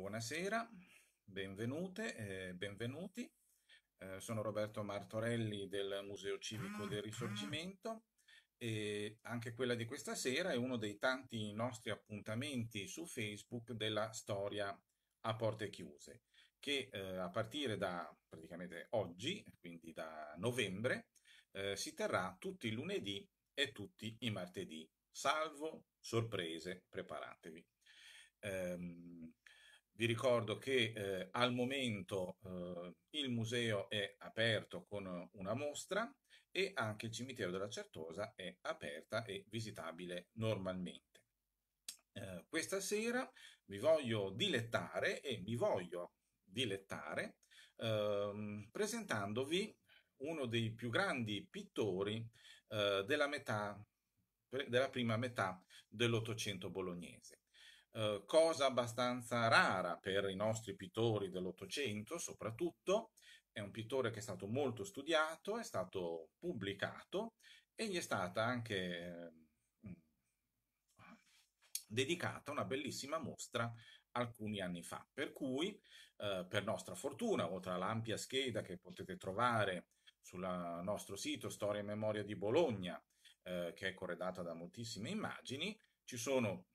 Buonasera, benvenute e eh, benvenuti. Eh, sono Roberto Martorelli del Museo Civico del Risorgimento e anche quella di questa sera è uno dei tanti nostri appuntamenti su Facebook della storia a porte chiuse, che eh, a partire da praticamente oggi, quindi da novembre, eh, si terrà tutti i lunedì e tutti i martedì, salvo sorprese, preparatevi. Um, vi ricordo che eh, al momento eh, il museo è aperto con una mostra e anche il cimitero della Certosa è aperta e visitabile normalmente. Eh, questa sera vi voglio dilettare e mi voglio dilettare ehm, presentandovi uno dei più grandi pittori eh, della, metà, della prima metà dell'Ottocento bolognese eh, cosa abbastanza rara per i nostri pittori dell'Ottocento soprattutto, è un pittore che è stato molto studiato, è stato pubblicato e gli è stata anche eh, dedicata una bellissima mostra alcuni anni fa. Per cui, eh, per nostra fortuna, oltre all'ampia scheda che potete trovare sul nostro sito Storia e Memoria di Bologna, eh, che è corredata da moltissime immagini, ci sono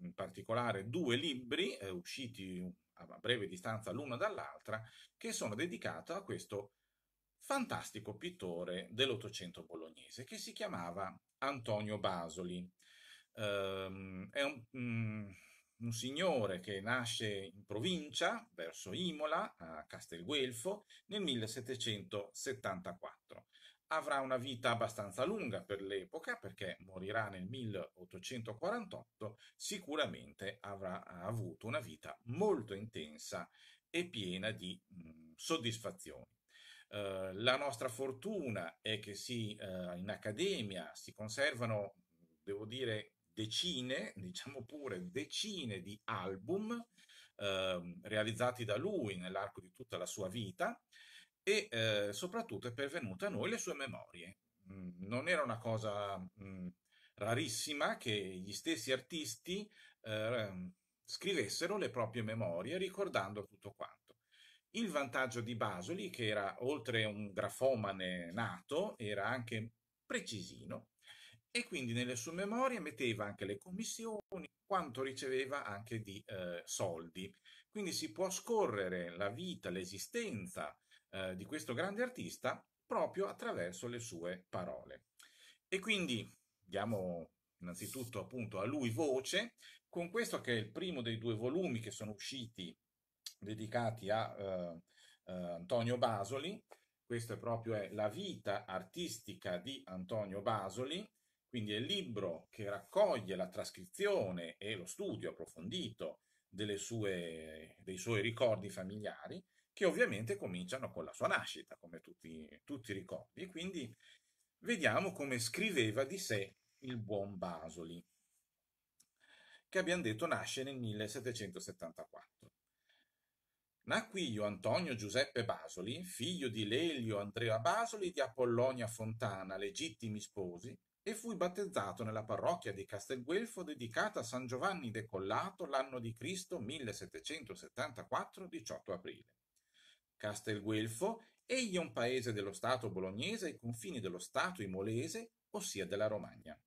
in particolare due libri eh, usciti a breve distanza l'uno dall'altra, che sono dedicati a questo fantastico pittore dell'Ottocento bolognese che si chiamava Antonio Basoli. Um, è un, um, un, signore che nasce in provincia, verso Imola, a Castelguelfo, nel 1774 avrà una vita abbastanza lunga per l'epoca perché morirà nel 1848, sicuramente avrà avuto una vita molto intensa e piena di mh, mm, soddisfazioni. Eh, la nostra fortuna è che sì, eh, in accademia si conservano, devo dire, decine, diciamo pure decine di album eh, realizzati da lui nell'arco di tutta la sua vita, e eh, soprattutto è pervenuta a noi le sue memorie. Mm, non era una cosa mm, rarissima che gli stessi artisti eh, scrivessero le proprie memorie ricordando tutto quanto. Il vantaggio di Basoli, che era oltre un grafomane nato, era anche precisino e quindi nelle sue memorie metteva anche le commissioni, quanto riceveva anche di eh, soldi. Quindi si può scorrere la vita, l'esistenza eh, di questo grande artista proprio attraverso le sue parole. E quindi diamo innanzitutto appunto a lui voce con questo che è il primo dei due volumi che sono usciti dedicati a eh, eh, Antonio Basoli. Questo è proprio è la vita artistica di Antonio Basoli, quindi è il libro che raccoglie la trascrizione e lo studio approfondito sue, dei suoi ricordi familiari che ovviamente cominciano con la sua nascita, come tutti, tutti ricordi. Quindi vediamo come scriveva di sé il buon Basoli, che abbiamo detto nasce nel 1774. Nacqui io Antonio Giuseppe Basoli, figlio di Lelio Andrea Basoli di Apollonia Fontana, legittimi sposi, e fui battezzato nella parrocchia di Castelguelfo dedicata a San Giovanni Decollato l'anno di Cristo 1774, 18 aprile. Castelguelfo, egli è un paese dello Stato bolognese ai confini dello Stato imolese, ossia della Romagna.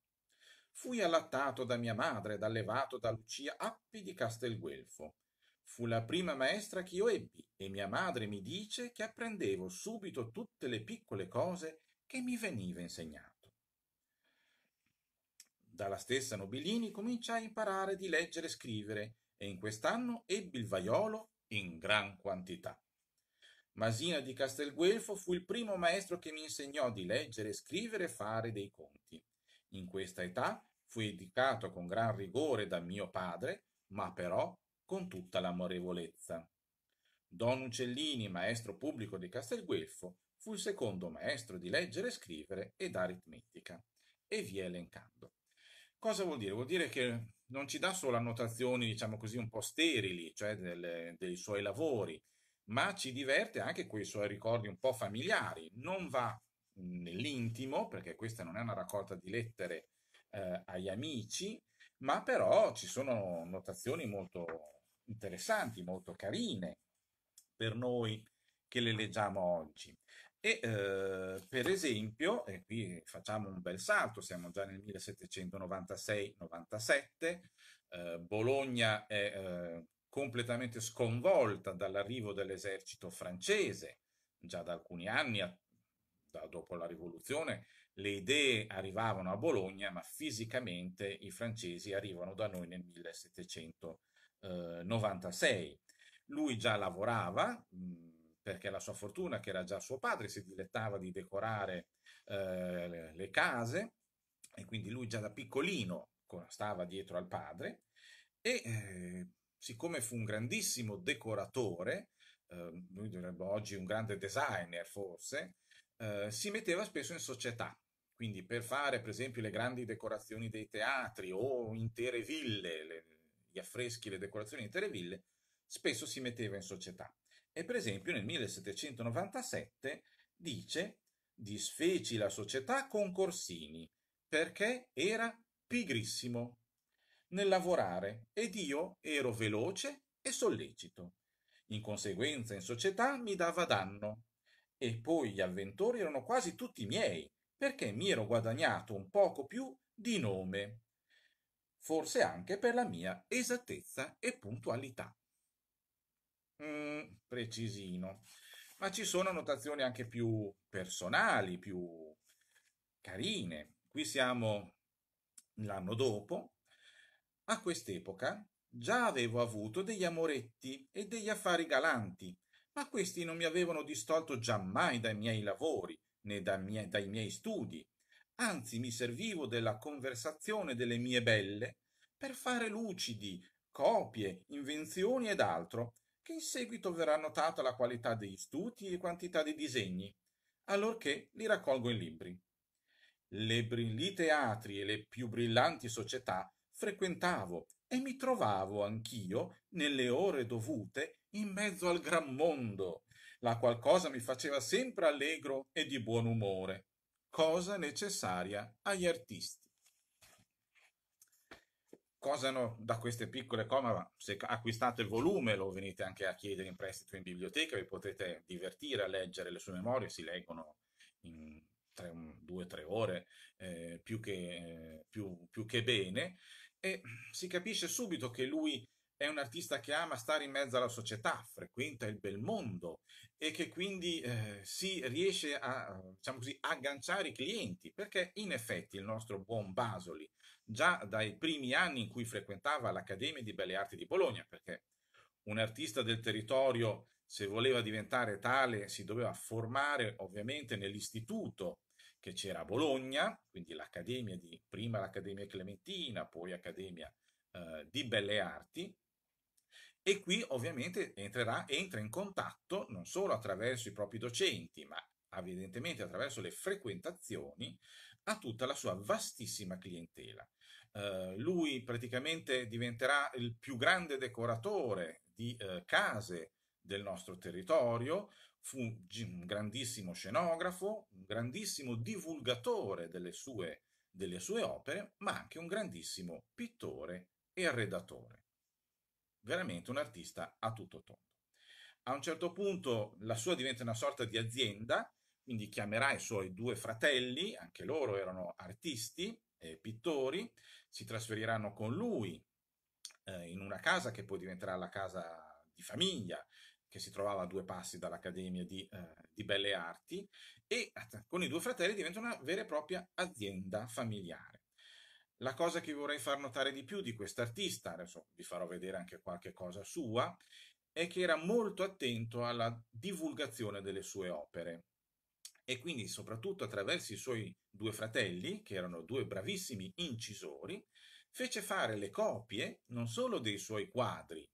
Fui allattato da mia madre ed allevato da Lucia Appi di Castelguelfo. Fu la prima maestra che io ebbi e mia madre mi dice che apprendevo subito tutte le piccole cose che mi veniva insegnato. Dalla stessa Nobilini cominciai a imparare di leggere e scrivere e in quest'anno ebbi il vaiolo in gran quantità. Masina di Castelguelfo fu il primo maestro che mi insegnò di leggere, scrivere e fare dei conti. In questa età fui educato con gran rigore da mio padre, ma però con tutta l'amorevolezza. Don Uccellini, maestro pubblico di Castelguelfo, fu il secondo maestro di leggere, scrivere ed aritmetica, e vi elencando. Cosa vuol dire? Vuol dire che non ci dà solo annotazioni, diciamo così, un po' sterili, cioè delle, dei suoi lavori, ma ci diverte anche quei suoi eh, ricordi un po' familiari. Non va mm, nell'intimo, perché questa non è una raccolta di lettere eh, agli amici, ma però ci sono notazioni molto interessanti, molto carine per noi che le leggiamo oggi. E eh, per esempio, e qui facciamo un bel salto, siamo già nel 1796-97, eh, Bologna è eh, completamente sconvolta dall'arrivo dell'esercito francese. Già da alcuni anni, da dopo la rivoluzione, le idee arrivavano a Bologna, ma fisicamente i francesi arrivano da noi nel 1796. Eh, lui già lavorava, perché la sua fortuna, che era già suo padre, si dilettava di decorare eh, le case, e quindi lui già da piccolino stava dietro al padre, e eh, siccome fu un grandissimo decoratore, eh, lui direbbe oggi un grande designer forse, eh, si metteva spesso in società. Quindi per fare per esempio le grandi decorazioni dei teatri o intere ville, le, gli affreschi, le decorazioni di intere ville, spesso si metteva in società. E per esempio nel 1797 dice disfeci la società con Corsini perché era pigrissimo nel lavorare ed io ero veloce e sollecito. In conseguenza in società mi dava danno. E poi gli avventori erano quasi tutti miei, perché mi ero guadagnato un poco più di nome, forse anche per la mia esattezza e puntualità. Mm, precisino. Ma ci sono notazioni anche più personali, più carine. Qui siamo l'anno dopo, a quest'epoca già avevo avuto degli amoretti e degli affari galanti, ma questi non mi avevano distolto giammai dai miei lavori né dai miei, dai miei studi, anzi mi servivo della conversazione delle mie belle per fare lucidi, copie, invenzioni ed altro, che in seguito verrà notata la qualità degli studi e quantità dei disegni, allorché li raccolgo in libri. Le, bri- teatri e le più brillanti società frequentavo e mi trovavo anch'io nelle ore dovute in mezzo al gran mondo la qualcosa mi faceva sempre allegro e di buon umore cosa necessaria agli artisti cosano da queste piccole coma se acquistate il volume lo venite anche a chiedere in prestito in biblioteca vi potete divertire a leggere le sue memorie si leggono in tre, due o tre ore eh, più, che, eh, più, più che bene e si capisce subito che lui è un artista che ama stare in mezzo alla società, frequenta il bel mondo e che quindi eh, si riesce a diciamo così, agganciare i clienti, perché in effetti il nostro buon Basoli, già dai primi anni in cui frequentava l'Accademia di Belle Arti di Bologna, perché un artista del territorio, se voleva diventare tale, si doveva formare ovviamente nell'istituto che c'era a Bologna, quindi l'Accademia di, prima l'Accademia Clementina, poi Accademia eh, di Belle Arti, e qui ovviamente entrerà, entra in contatto non solo attraverso i propri docenti, ma evidentemente attraverso le frequentazioni a tutta la sua vastissima clientela. Eh, lui praticamente diventerà il più grande decoratore di eh, case del nostro territorio, fu un grandissimo scenografo, un grandissimo divulgatore delle sue, delle sue opere, ma anche un grandissimo pittore e arredatore. Veramente un artista a tutto tondo. A un certo punto la sua diventa una sorta di azienda, quindi chiamerà i suoi due fratelli, anche loro erano artisti, eh, pittori, si trasferiranno con lui eh, in una casa che poi diventerà la casa di famiglia che si trovava a due passi dall'Accademia di, eh, di Belle Arti, e con i due fratelli diventa una vera e propria azienda familiare. La cosa che vorrei far notare di più di quest'artista, adesso vi farò vedere anche qualche cosa sua, è che era molto attento alla divulgazione delle sue opere e quindi soprattutto attraverso i suoi due fratelli, che erano due bravissimi incisori, fece fare le copie non solo dei suoi quadri,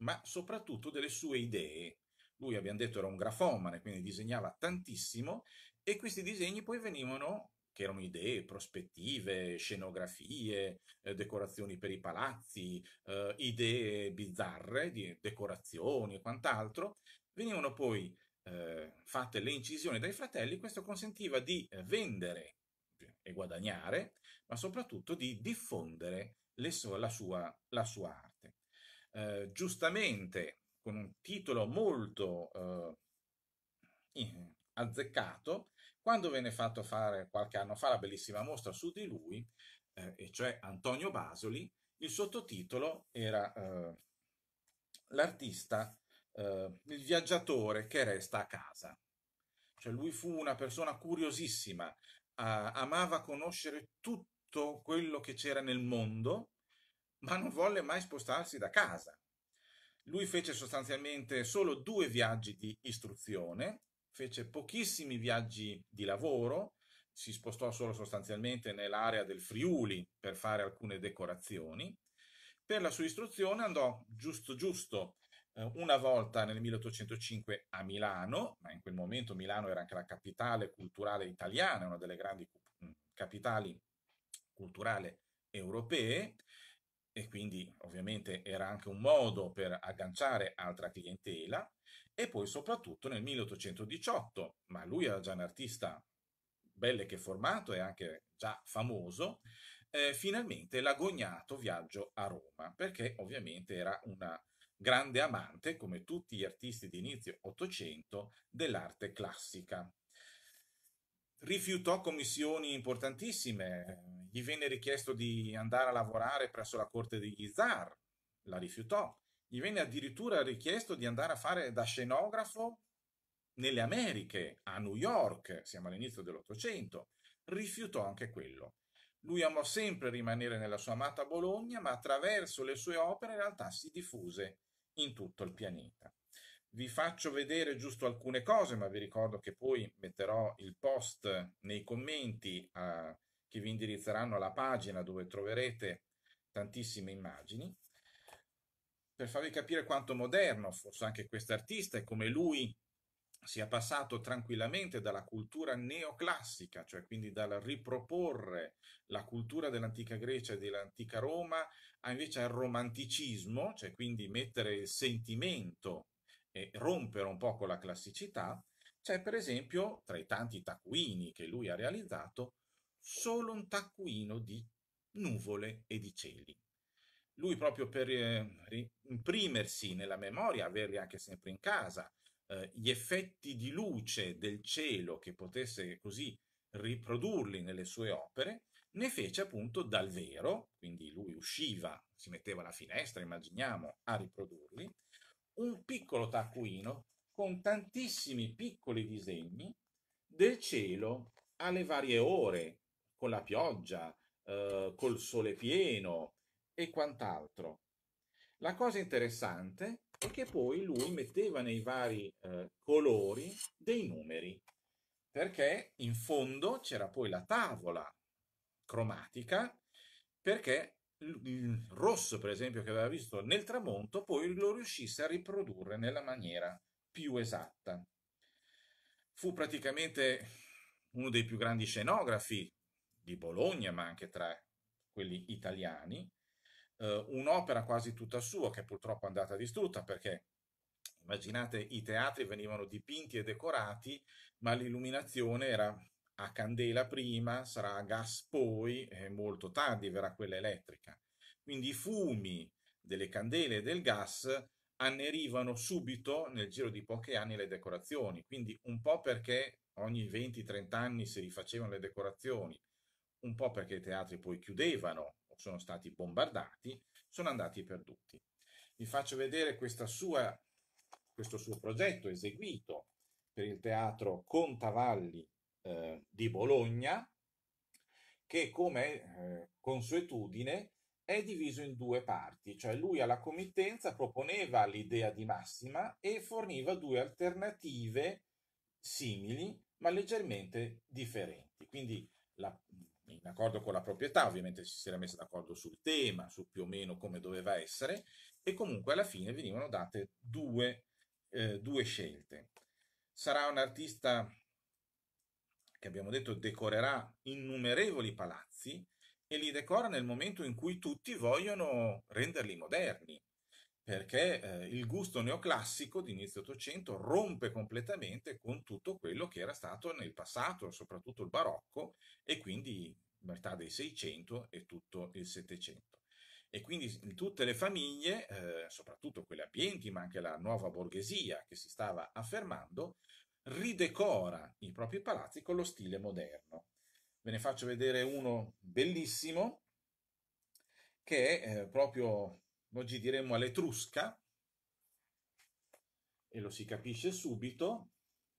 ma soprattutto delle sue idee. Lui, abbiamo detto, era un grafomane, quindi disegnava tantissimo e questi disegni poi venivano, che erano idee, prospettive, scenografie, eh, decorazioni per i palazzi, eh, idee bizzarre di decorazioni e quant'altro, venivano poi eh, fatte le incisioni dai fratelli, questo consentiva di vendere e guadagnare, ma soprattutto di diffondere so la, sua, la sua arte. Eh, giustamente con un titolo molto eh, azzeccato, quando venne fatto fare qualche anno fa la bellissima mostra su di lui, eh, e cioè Antonio Basoli, il sottotitolo era eh, l'artista, eh, il viaggiatore che resta a casa. Cioè lui fu una persona curiosissima, amava conoscere tutto quello che c'era nel mondo ma non volle mai spostarsi da casa. Lui fece sostanzialmente solo due viaggi di istruzione, fece pochissimi viaggi di lavoro, si spostò solo sostanzialmente nell'area del Friuli per fare alcune decorazioni. Per la sua istruzione andò giusto giusto eh, una volta nel 1805 a Milano, ma in quel momento Milano era anche la capitale culturale italiana, una delle grandi mm, capitali culturali europee, e quindi ovviamente era anche un modo per agganciare altra clientela e poi soprattutto nel 1818, ma lui era già un artista belle che formato e anche già famoso, eh, finalmente l'agognato viaggio a Roma, perché ovviamente era una grande amante, come tutti gli artisti di inizio Ottocento, dell'arte classica. Rifiutò commissioni importantissime, gli venne richiesto di andare a lavorare presso la corte degli zar, la rifiutò. Gli venne addirittura richiesto di andare a fare da scenografo nelle Americhe, a New York, siamo all'inizio dell'Ottocento, rifiutò anche quello. Lui amò sempre rimanere nella sua amata Bologna, ma attraverso le sue opere in realtà si diffuse in tutto il pianeta. Vi faccio vedere giusto alcune cose, ma vi ricordo che poi metterò il post nei commenti a, eh, che vi indirizzeranno alla pagina dove troverete tantissime immagini, per farvi capire quanto moderno fosse anche quest'artista e come lui sia passato tranquillamente dalla cultura neoclassica, cioè quindi dal riproporre la cultura dell'antica Grecia e dell'antica Roma, a invece al romanticismo, cioè quindi mettere il sentimento e rompere un po' con la classicità, c'è per esempio tra i tanti taccuini che lui ha realizzato solo un taccuino di nuvole e di cieli. Lui proprio per eh, imprimersi nella memoria, averli anche sempre in casa, eh, gli effetti di luce del cielo che potesse così riprodurli nelle sue opere, ne fece appunto dal vero, quindi lui usciva, si metteva alla finestra, immaginiamo, a riprodurli, un piccolo taccuino con tantissimi piccoli disegni del cielo alle varie ore con la pioggia, eh, col sole pieno e quant'altro. La cosa interessante è che poi lui metteva nei vari eh, colori dei numeri, perché in fondo c'era poi la tavola cromatica, perché il rosso, per esempio, che aveva visto nel tramonto, poi lo riuscisse a riprodurre nella maniera più esatta. Fu praticamente uno dei più grandi scenografi di Bologna, ma anche tre, quelli italiani, eh, un'opera quasi tutta sua che purtroppo è andata distrutta perché immaginate i teatri venivano dipinti e decorati, ma l'illuminazione era a candela prima, sarà a gas poi e molto tardi verrà quella elettrica. Quindi i fumi delle candele e del gas annerivano subito nel giro di pochi anni le decorazioni, quindi un po' perché ogni 20-30 anni si rifacevano le decorazioni, un po' perché i teatri poi chiudevano o sono stati bombardati, sono andati perduti. Vi faccio vedere sua, questo suo progetto eseguito per il teatro Contavalli eh, di Bologna, che come eh, consuetudine è diviso in due parti, cioè lui alla committenza proponeva l'idea di massima e forniva due alternative simili ma leggermente differenti. Quindi la, in accordo con la proprietà, ovviamente si era messa d'accordo sul tema, su più o meno come doveva essere, e comunque alla fine venivano date due, eh, due scelte. Sarà un artista che abbiamo detto decorerà innumerevoli palazzi e li decora nel momento in cui tutti vogliono renderli moderni perché eh, il gusto neoclassico di inizio Ottocento rompe completamente con tutto quello che era stato nel passato, soprattutto il barocco e quindi metà dei Seicento e tutto il Settecento. E quindi tutte le famiglie, eh, soprattutto quelle abbienti, ma anche la nuova borghesia che si stava affermando, ridecora i propri palazzi con lo stile moderno. Ve ne faccio vedere uno bellissimo che è eh, proprio Oggi diremmo all'etrusca e lo si capisce subito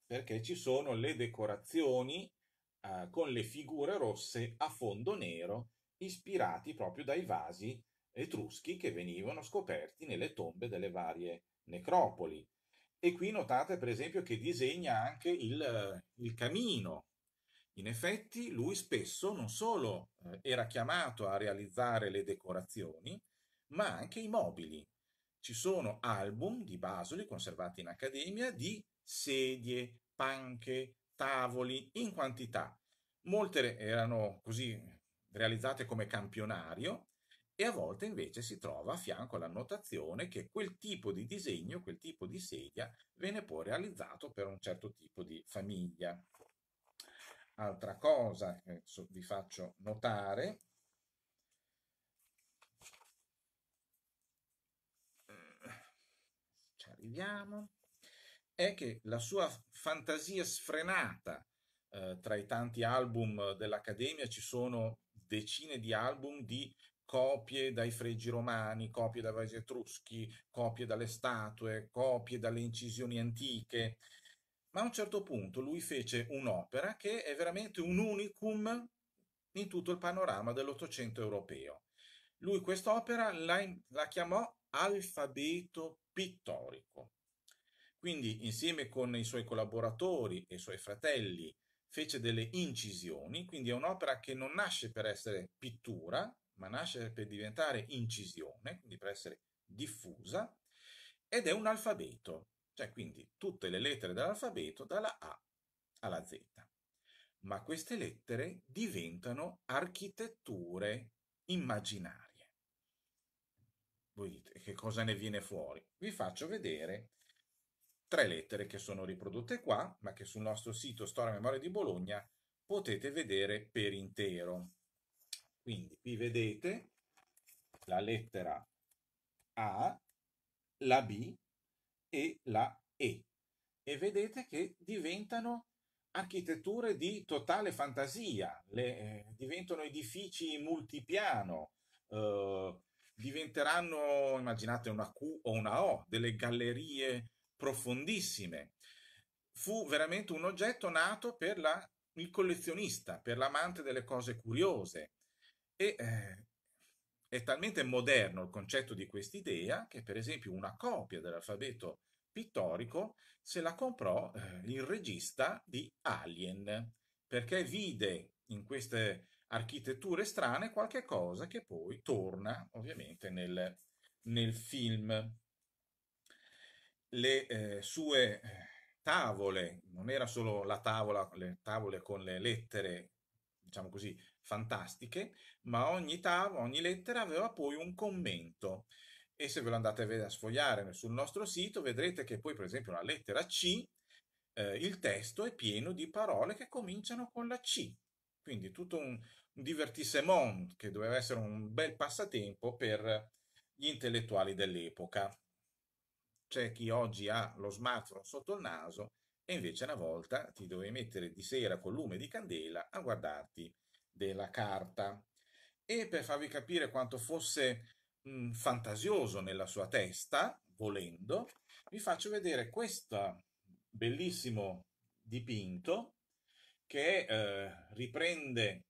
perché ci sono le decorazioni eh, con le figure rosse a fondo nero ispirati proprio dai vasi etruschi che venivano scoperti nelle tombe delle varie necropoli. E qui notate per esempio che disegna anche il, eh, il camino. In effetti lui spesso non solo eh, era chiamato a realizzare le decorazioni, ma anche i mobili. Ci sono album di Basoli conservati in accademia di sedie, panche, tavoli in quantità. Molte erano così realizzate come campionario e a volte invece si trova a fianco l'annotazione che quel tipo di disegno, quel tipo di sedia venne poi realizzato per un certo tipo di famiglia. Altra cosa che vi faccio notare arriviamo, è che la sua fantasia sfrenata, eh, tra i tanti album dell'Accademia ci sono decine di album di copie dai fregi romani, copie dai vasi etruschi, copie dalle statue, copie dalle incisioni antiche, ma a un certo punto lui fece un'opera che è veramente un unicum in tutto il panorama dell'Ottocento europeo. Lui quest'opera la, la chiamò alfabeto pittorico. Quindi insieme con i suoi collaboratori e i suoi fratelli fece delle incisioni, quindi è un'opera che non nasce per essere pittura, ma nasce per diventare incisione, quindi per essere diffusa, ed è un alfabeto, cioè quindi tutte le lettere dell'alfabeto dalla A alla Z. Ma queste lettere diventano architetture immaginarie. Voi dite, che cosa ne viene fuori? Vi faccio vedere tre lettere che sono riprodotte qua, ma che sul nostro sito Storia Memoria di Bologna potete vedere per intero. Quindi qui vedete la lettera A, la B e la E. E vedete che diventano architetture di totale fantasia, le, eh, diventano edifici multipiano, eh, diventeranno, immaginate una Q o una O, delle gallerie profondissime. Fu veramente un oggetto nato per la, il collezionista, per l'amante delle cose curiose. E eh, è talmente moderno il concetto di quest'idea che, per esempio, una copia dell'alfabeto pittorico se la comprò eh, il regista di Alien, perché vide in queste architetture strane, qualche cosa che poi torna ovviamente nel, nel film. Le eh, sue eh, tavole, non era solo la tavola, le tavole con le lettere, diciamo così, fantastiche, ma ogni tavola, ogni lettera aveva poi un commento. E se ve lo andate a, sfogliare sul nostro sito, vedrete che poi, per esempio, la lettera C, eh, il testo è pieno di parole che cominciano con la C. Quindi tutto un, un divertissement che doveva essere un bel passatempo per gli intellettuali dell'epoca. C'è chi oggi ha lo smartphone sotto il naso e invece una volta ti dovevi mettere di sera col lume di candela a guardarti della carta. E per farvi capire quanto fosse mh, fantasioso nella sua testa, volendo, vi faccio vedere questo bellissimo dipinto che eh, riprende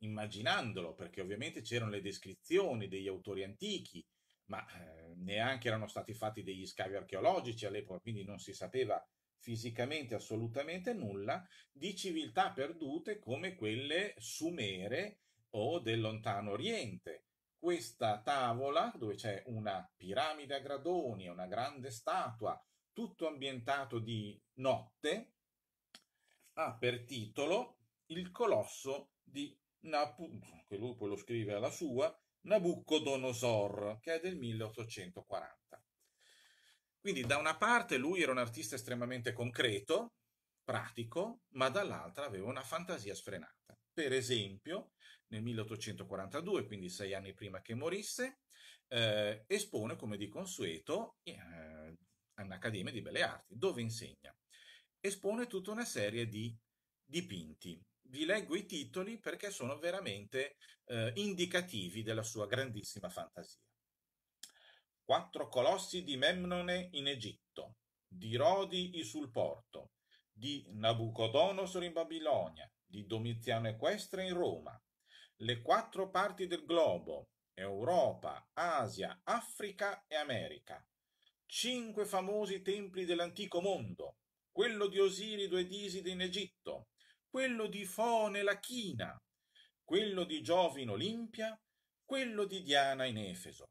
immaginandolo, perché ovviamente c'erano le descrizioni degli autori antichi, ma eh, neanche erano stati fatti degli scavi archeologici all'epoca, quindi non si sapeva fisicamente assolutamente nulla di civiltà perdute come quelle sumere o del lontano oriente. Questa tavola, dove c'è una piramide a gradoni, una grande statua, tutto ambientato di notte, ha per titolo Il colosso di che lui poi lo scrive alla sua, Nabucodonosor, che è del 1840. Quindi da una parte lui era un artista estremamente concreto, pratico, ma dall'altra aveva una fantasia sfrenata. Per esempio, nel 1842, quindi sei anni prima che morisse, eh, espone come di consueto eh, all'Accademia di Belle Arti, dove insegna. Espone tutta una serie di dipinti, vi leggo i titoli perché sono veramente eh, indicativi della sua grandissima fantasia. Quattro colossi di Memnone in Egitto, di Rodi sul porto, di Nabucodonosor in Babilonia, di Domiziano Equestre in Roma, le quattro parti del globo, Europa, Asia, Africa e America, cinque famosi templi dell'antico mondo, quello di Osirido ed Iside in Egitto, quello di Fone la China, quello di Giove in Olimpia, quello di Diana in Efeso.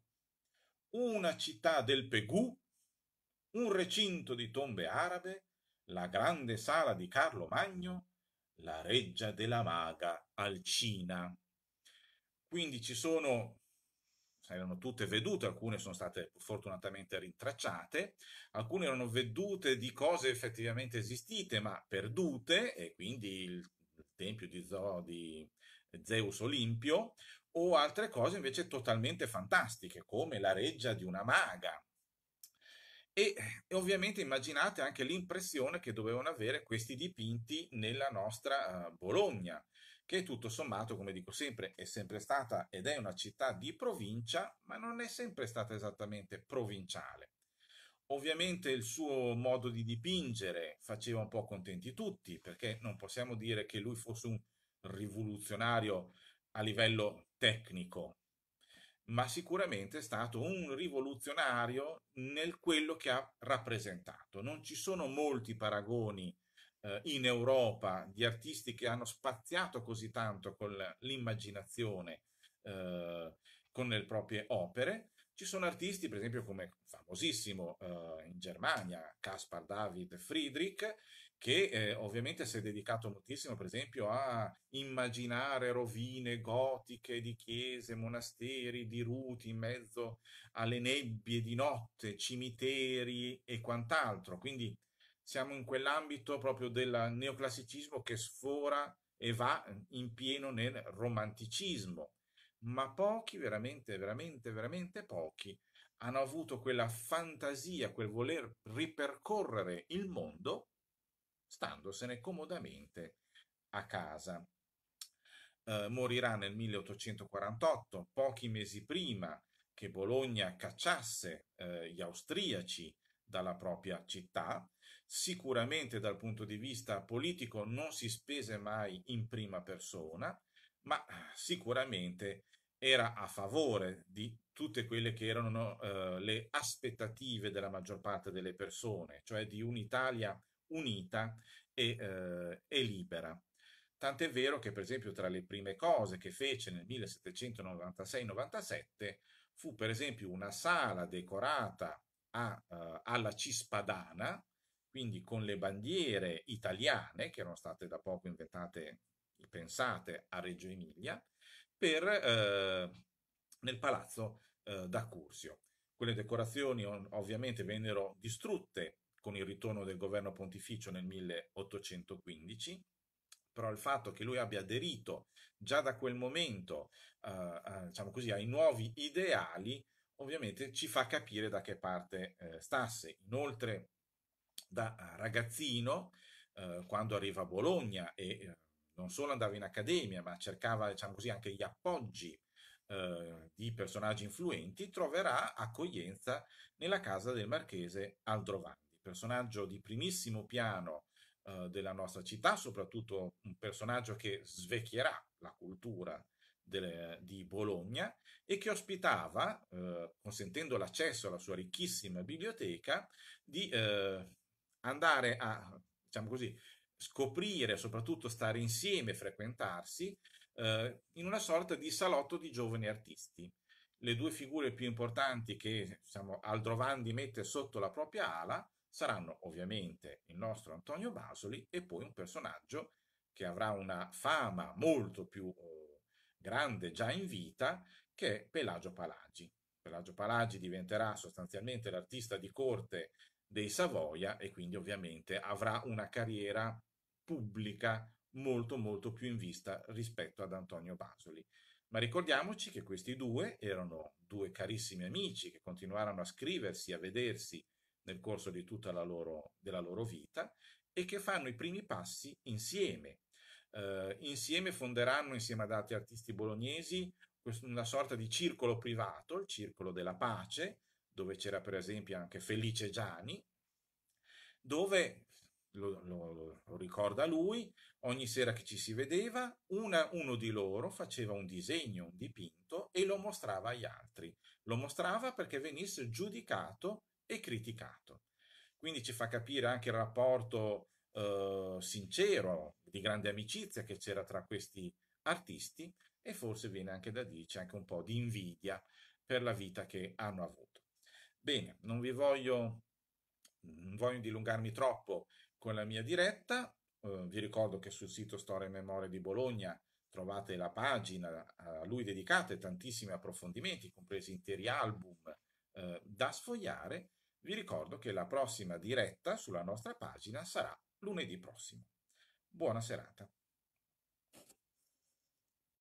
Una città del Pegù, un recinto di tombe arabe, la grande sala di Carlo Magno, la reggia della maga Alcina. Quindi ci sono erano tutte vedute, alcune sono state fortunatamente rintracciate, alcune erano vedute di cose effettivamente esistite ma perdute e quindi il, tempio di, Zo, di Zeus Olimpio o altre cose invece totalmente fantastiche come la reggia di una maga. E, e ovviamente immaginate anche l'impressione che dovevano avere questi dipinti nella nostra uh, Bologna, che tutto sommato, come dico sempre, è sempre stata ed è una città di provincia, ma non è sempre stata esattamente provinciale. Ovviamente il suo modo di dipingere faceva un po' contenti tutti, perché non possiamo dire che lui fosse un rivoluzionario a livello tecnico, ma sicuramente è stato un rivoluzionario nel quello che ha rappresentato. Non ci sono molti paragoni eh, in Europa di artisti che hanno spaziato così tanto con l'immaginazione, eh, con le proprie opere. Ci sono artisti, per esempio, come famosissimo eh, in Germania, Caspar David Friedrich, che eh, ovviamente si è dedicato moltissimo, per esempio, a immaginare rovine gotiche di chiese, monasteri, diruti in mezzo alle nebbie di notte, cimiteri e quant'altro. Quindi siamo in quell'ambito proprio del neoclassicismo che sfora e va in pieno nel romanticismo, ma pochi, veramente, veramente, veramente pochi, hanno avuto quella fantasia, quel voler ripercorrere il mondo standosene comodamente a casa. Eh, morirà nel 1848, pochi mesi prima che Bologna cacciasse eh, gli austriaci dalla propria città, Sicuramente dal punto di vista politico non si spese mai in prima persona, ma eh, sicuramente era a favore di tutte quelle che erano eh, le aspettative della maggior parte delle persone, cioè di un'Italia unita e, eh, e libera. Tant'è vero che, per esempio, tra le prime cose che fece nel 1796-97 fu, per esempio, una sala decorata a, eh, alla Cispadana, quindi con le bandiere italiane che erano state da poco inventate, pensate a Reggio Emilia, per, eh, nel palazzo eh, da Curzio. Quelle decorazioni ovviamente vennero distrutte con il ritorno del governo pontificio nel 1815, però il fatto che lui abbia aderito già da quel momento eh, diciamo così, ai nuovi ideali ovviamente ci fa capire da che parte eh, stasse. Inoltre da eh, ragazzino, eh, quando arriva a Bologna e eh, non solo andava in accademia, ma cercava diciamo così, anche gli appoggi eh, di personaggi influenti, troverà accoglienza nella casa del marchese Aldrovandi, personaggio di primissimo piano eh, della nostra città, soprattutto un personaggio che svecchierà la cultura delle, di Bologna e che ospitava, eh, consentendo l'accesso alla sua ricchissima biblioteca, di eh, andare a, diciamo così, scoprire, soprattutto stare insieme, frequentarsi, eh, in una sorta di salotto di giovani artisti. Le due figure più importanti che diciamo, Aldrovandi mette sotto la propria ala saranno ovviamente il nostro Antonio Basoli e poi un personaggio che avrà una fama molto più eh, grande già in vita, che è Pelagio Palagi. Pelagio Palagi diventerà sostanzialmente l'artista di corte dei Savoia e quindi ovviamente avrà una carriera pubblica molto molto più in vista rispetto ad Antonio Basoli. Ma ricordiamoci che questi due erano due carissimi amici che continuarono a scriversi, a vedersi nel corso di tutta la loro, della loro vita e che fanno i primi passi insieme. Eh, insieme fonderanno, insieme ad altri artisti bolognesi, una sorta di circolo privato, il Circolo della Pace, dove c'era per esempio anche Felice Gianni, dove lo, lo, lo, ricorda lui, ogni sera che ci si vedeva, una, uno di loro faceva un disegno, un dipinto e lo mostrava agli altri. Lo mostrava perché venisse giudicato e criticato. Quindi ci fa capire anche il rapporto eh, sincero, di grande amicizia che c'era tra questi artisti e forse viene anche da dirci anche un po' di invidia per la vita che hanno avuto. Bene, non vi voglio, non voglio dilungarmi troppo con la mia diretta, eh, vi ricordo che sul sito Storia e Memoria di Bologna trovate la pagina eh, a lui dedicata e tantissimi approfondimenti, compresi interi album eh, da sfogliare. Vi ricordo che la prossima diretta sulla nostra pagina sarà lunedì prossimo. Buona serata.